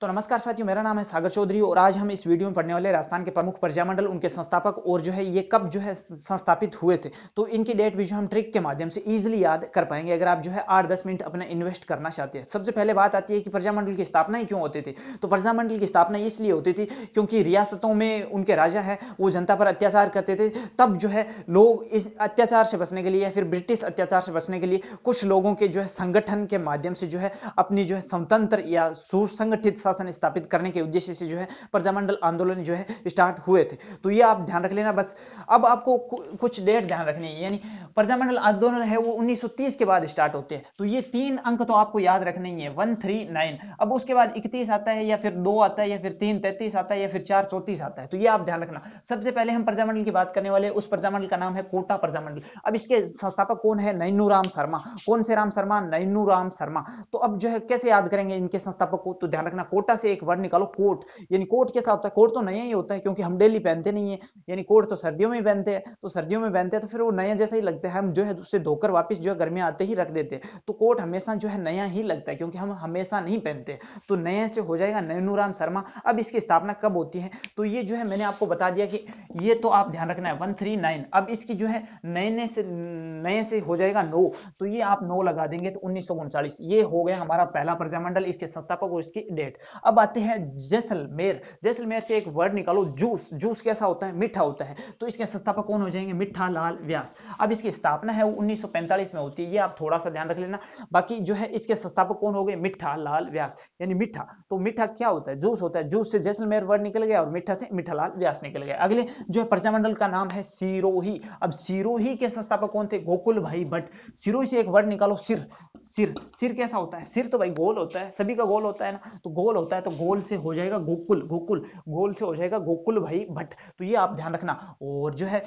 तो नमस्कार साथियों मेरा नाम है सागर चौधरी और आज हम इस वीडियो में पढ़ने वाले राजस्थान के प्रमुख प्रजामंडल उनके संस्थापक और जो है ये कब जो है संस्थापित हुए थे तो इनकी डेट भी जो हम ट्रिक के माध्यम से इजीली याद कर पाएंगे अगर आप जो है आठ दस मिनट अपना इन्वेस्ट करना चाहते हैं सबसे पहले बात आती है कि प्रजामंडल की स्थापना ही क्यों होती थी तो प्रजामंडल की स्थापना इसलिए होती थी क्योंकि रियासतों में उनके राजा है वो जनता पर अत्याचार करते थे तब जो है लोग इस अत्याचार से बचने के लिए या फिर ब्रिटिश अत्याचार से बचने के लिए कुछ लोगों के जो है संगठन के माध्यम से जो है अपनी जो है स्वतंत्र या सुसंगठित शासन स्थापित करने के उद्देश्य से जो है प्रजामंडल आंदोलन जो है स्टार्ट हुए थे तो ये आप ध्यान रख लेना बस अब आपको कुछ डेट ध्यान रखनी है यानी प्रजामंडल आंदोलन है वो 1930 के बाद स्टार्ट होते हैं तो ये तीन अंक तो आपको याद रखने ही है वन थ्री नाइन अब उसके बाद इकतीस आता है या फिर दो आता है या फिर तीन तैतीस आता है या फिर चार चौतीस आता है तो ये आप ध्यान रखना सबसे पहले हम प्रजामंडल की बात करने वाले उस प्रजामंडल का नाम है कोटा प्रजामंडल अब इसके संस्थापक कौन है नैनू राम शर्मा कौन से राम शर्मा नैनू राम शर्मा तो अब जो है कैसे याद करेंगे इनके संस्थापक को तो ध्यान रखना कोटा से एक वर्ड निकालो कोट यानी कोट कैसा होता है कोट तो नया ही होता है क्योंकि हम डेली पहनते नहीं है यानी कोट तो सर्दियों में पहनते हैं तो सर्दियों में पहनते हैं तो फिर वो नया जैसा ही लगता है हम जो है उससे धोकर वापस जो है गर्मी आते ही रख देते हैं तो कोट हमेशा जो है नया ही लगता है क्योंकि हम हमेशा नहीं पहनते तो नया से हो जाएगा नयनूराम शर्मा अब इसकी स्थापना कब होती है तो ये जो है मैंने आपको बता दिया कि ये तो आप ध्यान रखना है वन थ्री नाइन अब इसकी जो है नए नए से नए से हो जाएगा नो तो ये आप नो लगा देंगे तो उन्नीस ये हो गया हमारा पहला प्रजामंडल इसके संस्थापक और इसकी डेट अब आते हैं जैसलमेर जैसलमेर से एक वर्ड निकालो जूस जूस कैसा होता है मीठा होता है तो इसके संस्थापक कौन हो जाएंगे मिठा लाल व्यास अब इसकी स्थापना है उन्नीस में होती है ये आप थोड़ा सा ध्यान रख लेना बाकी जो है इसके संस्थापक कौन हो गए मिठा लाल व्यास यानी मीठा तो मीठा क्या होता है जूस होता है जूस से जैसलमेर वर्ड निकल गया और मीठा से लाल व्यास निकल गया अगले जो है प्रजामंडल का नाम है सिरोही अब सिरोही के संस्थापक कौन थे गोकुल भाई भट्ट सिरोही से एक वर्ड निकालो सिर सिर सिर कैसा होता है सिर तो भाई गोल होता है सभी का गोल होता है ना तो गोल होता है तो गोल से हो जाएगा गोकुल गोकुल गोल से हो जाएगा गोकुल भाई भट्ट तो ये आप ध्यान रखना और जो है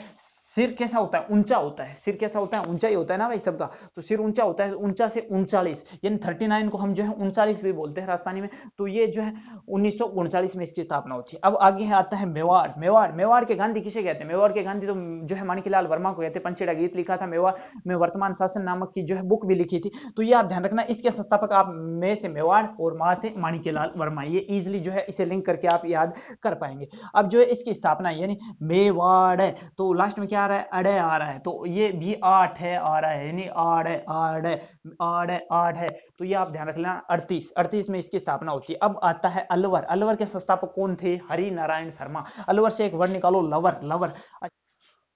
सिर कैसा होता है ऊंचा होता है सिर कैसा होता है ऊंचा ही होता है ना भाई सबका तो सिर ऊंचा होता है ऊंचा से उनचालीस यानी थर्टी नाइन को हम जो है उनचालीस भी बोलते हैं राजस्थानी में तो ये जो है उन्नीस में इसकी स्थापना होती है अब आगे है आता है मेवाड़ मेवाड़ मेवाड़ के गांधी किसे कहते हैं मेवाड़ के गांधी तो जो है माणकीलाल वर्मा को कहते हैं पंचेड़ा गीत लिखा था मेवाड़ में वर्तमान शासन नामक की जो है बुक भी लिखी थी तो ये आप ध्यान रखना इसके संस्थापक आप मे से मेवाड़ और माँ से माणकीलाल वर्मा ये इजिली जो है इसे लिंक करके आप याद कर पाएंगे अब जो है इसकी स्थापना यानी मेवाड़ है तो लास्ट में क्या आ रहा है अड़े आ रहा है तो ये भी आठ है आ रहा है यानी आड़े आड़े आड़े आठ है तो ये आप ध्यान रख लेना अड़तीस अड़तीस में इसकी स्थापना होती है अब आता है अलवर अलवर के संस्थापक कौन थे हरि नारायण शर्मा अलवर से एक वर्ड निकालो लवर लवर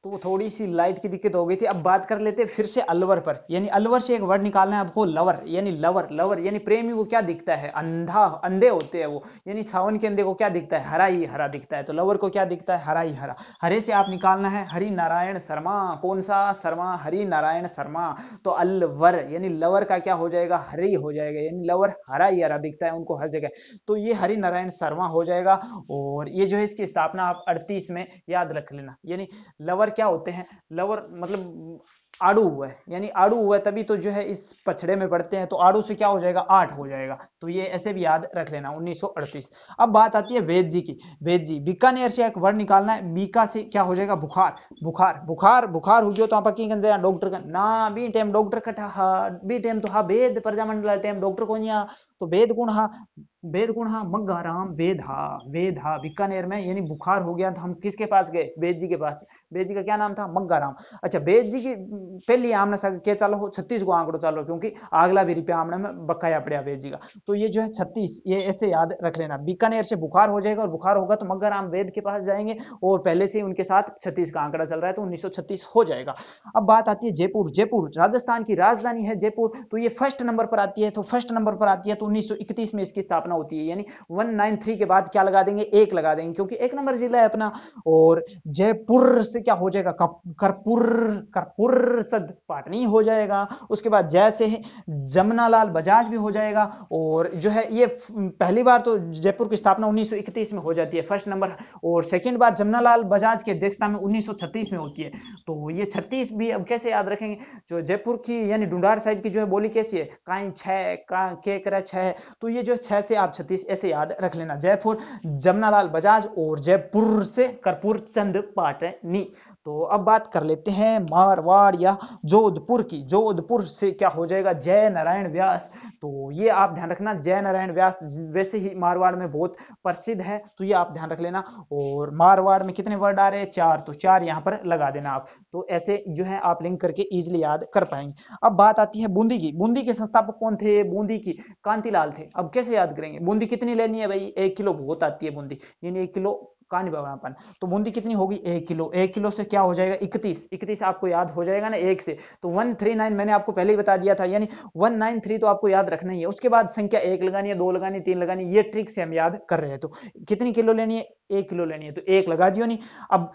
तो वो थोड़ी सी लाइट की दिक्कत हो गई थी अब बात कर लेते फिर से अलवर पर यानी अलवर से एक वर्ड निकालना है आपको लवर यानी लवर लवर यानी प्रेमी को क्या दिखता है अंधा अंधे होते हैं वो यानी सावन के अंधे को क्या दिखता है हरा ही हरा दिखता है तो लवर को क्या दिखता है हरा ही हरा हरे से आप निकालना है हरि नारायण शर्मा कौन सा शर्मा हरि नारायण शर्मा तो अलवर यानी लवर का क्या हो जाएगा हरे हो जाएगा यानी लवर हरा ही हरा दिखता है उनको हर जगह तो ये हरि नारायण शर्मा हो जाएगा और ये जो है इसकी स्थापना आप अड़तीस में याद रख लेना यानी लवर लवर क्या होते हैं लवर मतलब आड़ू हुआ है यानी आड़ू हुआ है तभी तो जो है इस पछड़े में पड़ते हैं तो आड़ू से क्या हो जाएगा आठ हो जाएगा तो ये ऐसे भी याद रख लेना 1938 अब बात आती है वेद जी की वेद जी बीकानेर से एक वर्ड निकालना है बीका से क्या हो जाएगा बुखार बुखार बुखार बुखार हो गया तो आप की जाए डॉक्टर का ना बी टाइम डॉक्टर का था बी टाइम तो हा वेद प्रजामंडल टाइम डॉक्टर को तो वेद कौन हा वेद गुण मग्गाराम वेधा वेधा बीकानेर में यानी बुखार हो गया तो हम किसके पास गए वेद जी के पास वेद जी का क्या नाम था मग्गाराम अच्छा वेद जी की पहली आमने सा क्या चालो हो छत्तीस को आंकड़ो चालो क्योंकि अगला भी रिपे आमने में बकाया पड़ा वेद जी का तो ये जो है छत्तीस ये ऐसे याद रख लेना बीकानेर से बुखार हो जाएगा और बुखार होगा तो मग्गाराम वेद के पास जाएंगे और पहले से उनके साथ छत्तीस का आंकड़ा चल रहा है तो उन्नीस हो जाएगा अब बात आती है जयपुर जयपुर राजस्थान की राजधानी है जयपुर तो ये फर्स्ट नंबर पर आती है तो फर्स्ट नंबर पर आती है तो उन्नीस में इसकी स्थापना होती है यानी वन नाइन थ्री के बाद क्या लगा देंगे एक लगा देंगे क्योंकि एक नंबर जिला है अपना और जयपुर से क्या हो जाएगा करपुर करपुर सद पाटनी हो जाएगा उसके बाद जय से जमुनालाल बजाज भी हो जाएगा और जो है ये पहली बार तो जयपुर की स्थापना उन्नीस में हो जाती है फर्स्ट नंबर और सेकेंड बार जमुनालाल बजाज की अध्यक्षता में उन्नीस में होती है तो ये छत्तीस भी अब कैसे याद रखेंगे जो जयपुर की यानी डुंडार साइड की जो है बोली कैसी है काई छः का के करे छः तो ये जो छह से आप छत्तीस ऐसे याद रख लेना जयपुर जमनालाल बजाज और जयपुर से कर्पूर चंद पाटनी तो अब बात कर लेते हैं मारवाड़ या जोधपुर की जोधपुर से क्या हो जाएगा जय नारायण व्यास तो ये आप ध्यान रखना जय नारायण व्यास वैसे ही मारवाड़ में बहुत प्रसिद्ध है तो ये आप ध्यान रख लेना और मारवाड़ में कितने वर्ड आ रहे हैं चार तो चार यहाँ पर लगा देना आप तो ऐसे जो है आप लिंक करके इजिली याद कर पाएंगे अब बात आती है बूंदी की बूंदी के संस्थापक कौन थे बूंदी की कांतिलाल थे अब कैसे याद करें करेंगे बूंदी कितनी लेनी है भाई एक किलो बहुत आती है बूंदी यानी एक किलो का नहीं पाएगा अपन तो बूंदी कितनी होगी एक किलो एक किलो से क्या हो जाएगा इकतीस इकतीस आपको याद हो जाएगा ना एक से तो वन थ्री नाइन मैंने आपको पहले ही बता दिया था यानी वन नाइन थ्री तो आपको याद रखना ही है उसके बाद संख्या एक लगानी है दो लगानी तीन लगानी ये ट्रिक से हम याद कर रहे हैं तो कितनी किलो लेनी है एक किलो लेनी है तो एक लगा दियो नहीं अब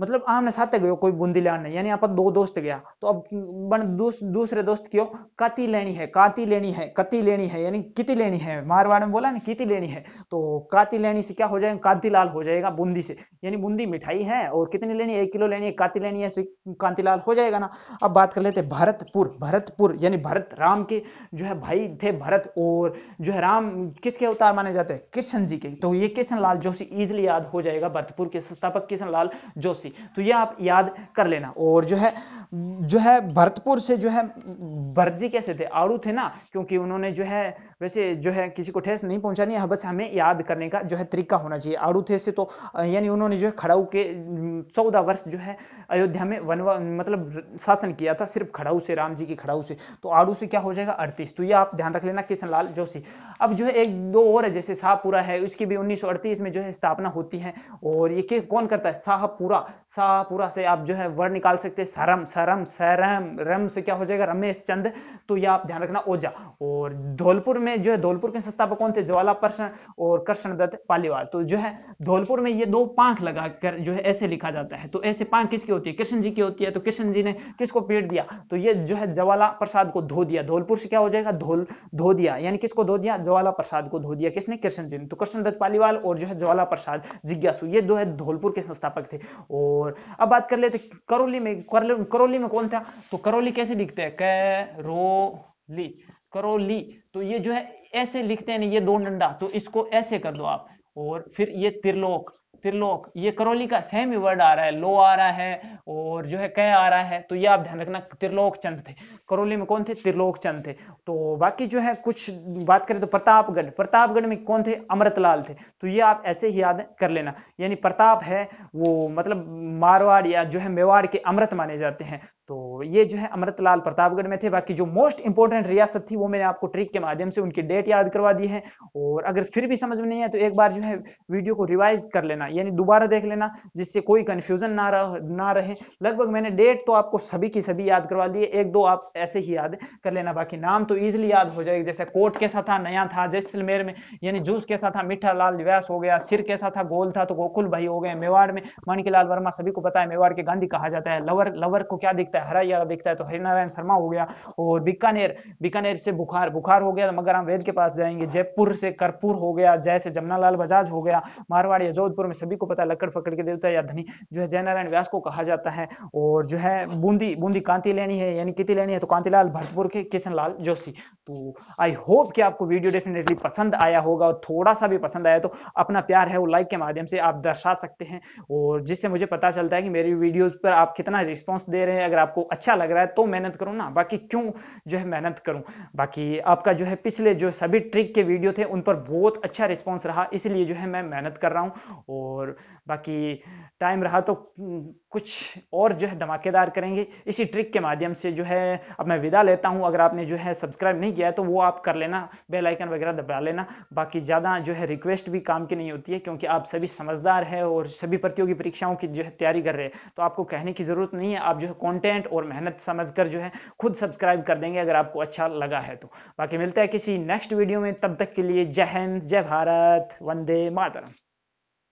मतलब आमने साथ गयो कोई बूंदी लाने यानी आप दो दोस्त गया तो अब बन दूस, दूसरे दोस्त क्यों काती लेनी है काती लेनी है कति लेनी है यानी किति लेनी है मारवाड़ में बोला ना किति लेनी है तो काती लेनी से क्या हो जाएगा कांतीलाल हो जाएगा बूंदी से यानी बूंदी मिठाई है और कितनी लेनी है एक किलो लेनी है काती लेनी है कांतीलाल हो जाएगा ना अब बात कर लेते भरतपुर भरतपुर यानी भरत राम के जो है भाई थे भरत और जो है राम किसके अवतार माने जाते हैं कृष्ण जी के तो ये कृष्ण लाल जोशी इजिली याद हो जाएगा भरतपुर के संस्थापक कृष्ण लाल जोशी तो ये आप याद कर लेना और जो है जो है भरतपुर से जो है भरत जी कैसे थे आड़ू थे ना क्योंकि उन्होंने जो है वैसे जो है किसी को ठेस नहीं पहुंचानी है बस हमें याद करने का जो है तरीका होना चाहिए आड़ू थे से तो यानी उन्होंने जो है खड़ाऊ के चौदह वर्ष जो है अयोध्या में वनवा मतलब शासन किया था सिर्फ खड़ाऊ से राम जी की खड़ाऊ से तो आड़ू से क्या हो जाएगा अड़तीस तो ये आप ध्यान रख लेना किशन लाल जोशी अब जो है एक दो और है जैसे शाहपुरा है उसकी भी उन्नीस में जो है स्थापना होती है और ये कौन करता है शाहपुरा शाहपुरा से आप जो है वर्ड निकाल सकते हैं सरम सरम सरम रम से क्या हो जाएगा रमेश चंद तो यह आप ध्यान रखना ओझा और धौलपुर में जो है धौलपुर के संस्थापक कौन थे ज्वाला प्रश्न और कृष्ण दत्त पालीवाल तो जो है धौलपुर में ये दो पांख लगा कर जो है ऐसे लिखा जाता है तो ऐसे पांख किसकी होती है कृष्ण जी की होती है तो कृष्ण जी ने किसको पेट दिया तो ये जो है ज्वाला प्रसाद को धो दिया धौलपुर से क्या हो जाएगा धोल धो दिया यानी किसको धो दिया ज्वाला प्रसाद को धो दिया किसने कृष्ण जी ने तो कृष्ण दत्त पालीवाल और जो है ज्वाला प्रसाद जिज्ञासु ये दो है धौलपुर के संस्थापक थे और अब बात कर लेते करौली में करौली करौली में कौन था तो करौली कैसे लिखते हैं करोली करोली तो ये जो है ऐसे लिखते हैं ये दो डंडा तो इसको ऐसे कर दो आप और फिर ये त्रिलोक त्रिलोक ये करौली का सेम ही वर्ड आ रहा है लो आ रहा है और जो है कह आ रहा है तो ये आप ध्यान रखना त्रिलोक चंद थे करौली में कौन थे त्रिलोक चंद थे तो बाकी जो है कुछ बात करें तो प्रतापगढ़ प्रतापगढ़ में कौन थे अमृतलाल थे तो ये आप ऐसे ही याद कर लेना यानी प्रताप है वो मतलब मारवाड़ या जो है मेवाड़ के अमृत माने जाते हैं तो ये जो है अमृतलाल प्रतापगढ़ में थे बाकी जो मोस्ट इंपोर्टेंट रियासत थी वो मैंने आपको ट्रिक के माध्यम से उनकी डेट याद करवा दी है और अगर फिर भी समझ में नहीं है तो एक बार जो है वीडियो को रिवाइज कर लेना यानी दोबारा देख लेना जिससे कोई कंफ्यूजन ना रह, ना रहे लगभग मैंने डेट तो आपको सभी की सभी याद करवा दी है एक दो आप ऐसे ही याद कर लेना बाकी नाम तो ईजिली याद हो जाएगा जैसे कोट कैसा था नया था जैसलमेर में यानी जूस कैसा था मीठा लाल व्यास हो गया सिर कैसा था गोल था तो गोकुल भाई हो गए मेवाड़ में मणिकलाल वर्मा सभी को पता है मेवाड़ के गांधी कहा जाता है लवर लवर को क्या दिखता है दिखता है हरा ही हरा दिखता है तो हरिनारायण शर्मा हो गया और बीकानेर बीकानेर से बुखार बुखार हो गया तो मगर हम वेद के पास जाएंगे जयपुर से कर्पूर हो गया जय से जमुनालाल बजाज हो गया मारवाड़ या जोधपुर में सभी को पता है लकड़ फकड़ के देवता या धनी जो है जयनारायण व्यास को कहा जाता है और जो है बूंदी बूंदी कांति लेनी है यानी कितनी लेनी है तो कांतिलाल भरतपुर के किशन लाल जोशी तो आई होप कि आपको वीडियो डेफिनेटली पसंद आया होगा और थोड़ा सा भी पसंद आया तो अपना प्यार है वो लाइक के माध्यम से आप दर्शा सकते हैं और जिससे मुझे पता चलता है कि मेरी वीडियोस पर आप कितना रिस्पॉन्स दे रहे हैं अगर आप आपको अच्छा लग रहा है तो मेहनत करो ना बाकी क्यों जो है मेहनत करूं बाकी आपका जो है पिछले जो सभी ट्रिक के वीडियो थे उन पर बहुत अच्छा रिस्पॉन्स रहा इसलिए जो है मैं मेहनत कर रहा हूँ और बाकी टाइम रहा तो कुछ और जो है धमाकेदार करेंगे इसी ट्रिक के माध्यम से जो है अब मैं विदा लेता हूं अगर आपने जो है सब्सक्राइब नहीं किया है तो वो आप कर लेना बेल आइकन वगैरह दबा लेना बाकी ज़्यादा जो है रिक्वेस्ट भी काम की नहीं होती है क्योंकि आप सभी समझदार है और सभी प्रतियोगी परीक्षाओं की जो है तैयारी कर रहे हैं तो आपको कहने की ज़रूरत नहीं है आप जो है कॉन्टेंट और मेहनत समझ कर जो है खुद सब्सक्राइब कर देंगे अगर आपको अच्छा लगा है तो बाकी मिलता है किसी नेक्स्ट वीडियो में तब तक के लिए जय हिंद जय भारत वंदे मातरम